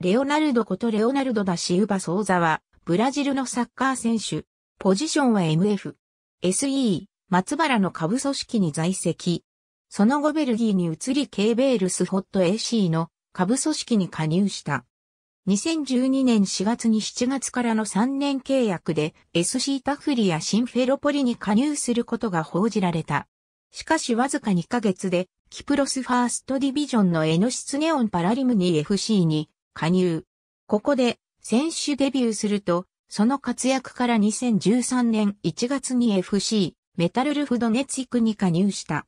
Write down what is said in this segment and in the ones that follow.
レオナルドことレオナルド・ダシウバ・ソーザは、ブラジルのサッカー選手。ポジションは MF。SE、松原の下部組織に在籍。その後ベルギーに移りケーベールスホット AC の下部組織に加入した。2012年4月に7月からの3年契約で SC タフリやシンフェロポリに加入することが報じられた。しかしわずか2ヶ月でキプロスファーストディビジョンのエノシツネオンパラリムニ FC に加入。ここで選手デビューすると、その活躍から2013年1月に FC メタルルフドネツィクに加入した。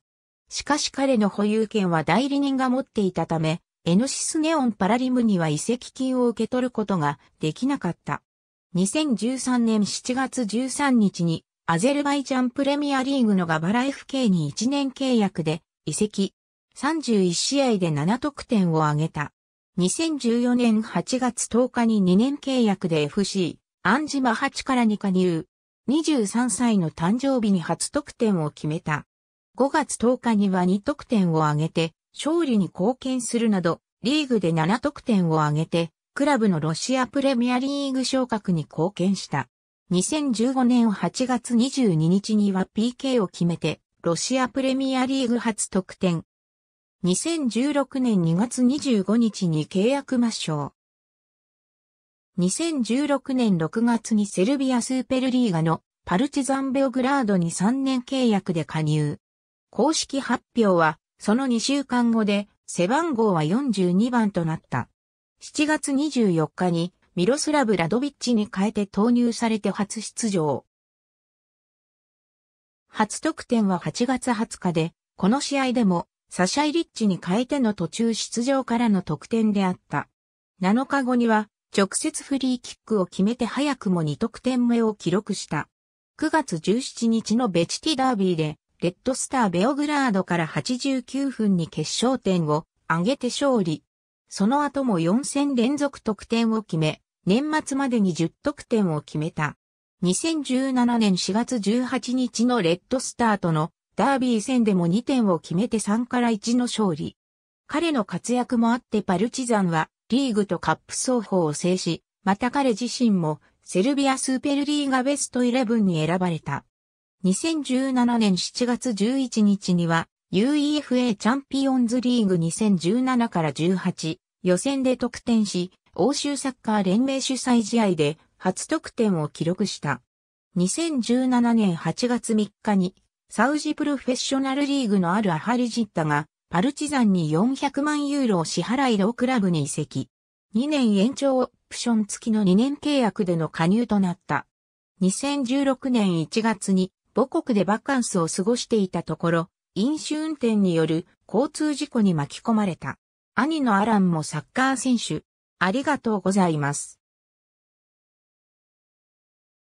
しかし彼の保有権は代理人が持っていたため、エノシスネオンパラリムには移籍金を受け取ることができなかった。2013年7月13日にアゼルバイジャンプレミアリーグのガバラ FK に1年契約で移籍。31試合で7得点を挙げた。2014年8月10日に2年契約で FC、アンジマ8からに加入。23歳の誕生日に初得点を決めた。5月10日には2得点を挙げて、勝利に貢献するなど、リーグで7得点を挙げて、クラブのロシアプレミアリーグ昇格に貢献した。2015年8月22日には PK を決めて、ロシアプレミアリーグ初得点、2016年2月25日に契約抹消。2016年6月にセルビアスーペルリーガのパルチザンベオグラードに3年契約で加入。公式発表はその2週間後で背番号は42番となった。7月24日にミロスラブ・ラドビッチに変えて投入されて初出場。初得点は8月20日で、この試合でもサシャイリッチに変えての途中出場からの得点であった。7日後には、直接フリーキックを決めて早くも2得点目を記録した。9月17日のベチティダービーで、レッドスターベオグラードから89分に決勝点を上げて勝利。その後も4戦連続得点を決め、年末までに10得点を決めた。2017年4月18日のレッドスターとのダービー戦でも2点を決めて3から1の勝利。彼の活躍もあってパルチザンはリーグとカップ双方を制し、また彼自身もセルビアスーペルリーガベスト11に選ばれた。2017年7月11日には UEFA チャンピオンズリーグ2017から18予選で得点し、欧州サッカー連盟主催試合で初得点を記録した。2017年8月3日にサウジプロフェッショナルリーグのあるアハリジッタが、パルチザンに400万ユーロを支払い同クラブに移籍。2年延長オプション付きの2年契約での加入となった。2016年1月に母国でバカンスを過ごしていたところ、飲酒運転による交通事故に巻き込まれた。兄のアランもサッカー選手。ありがとうございます。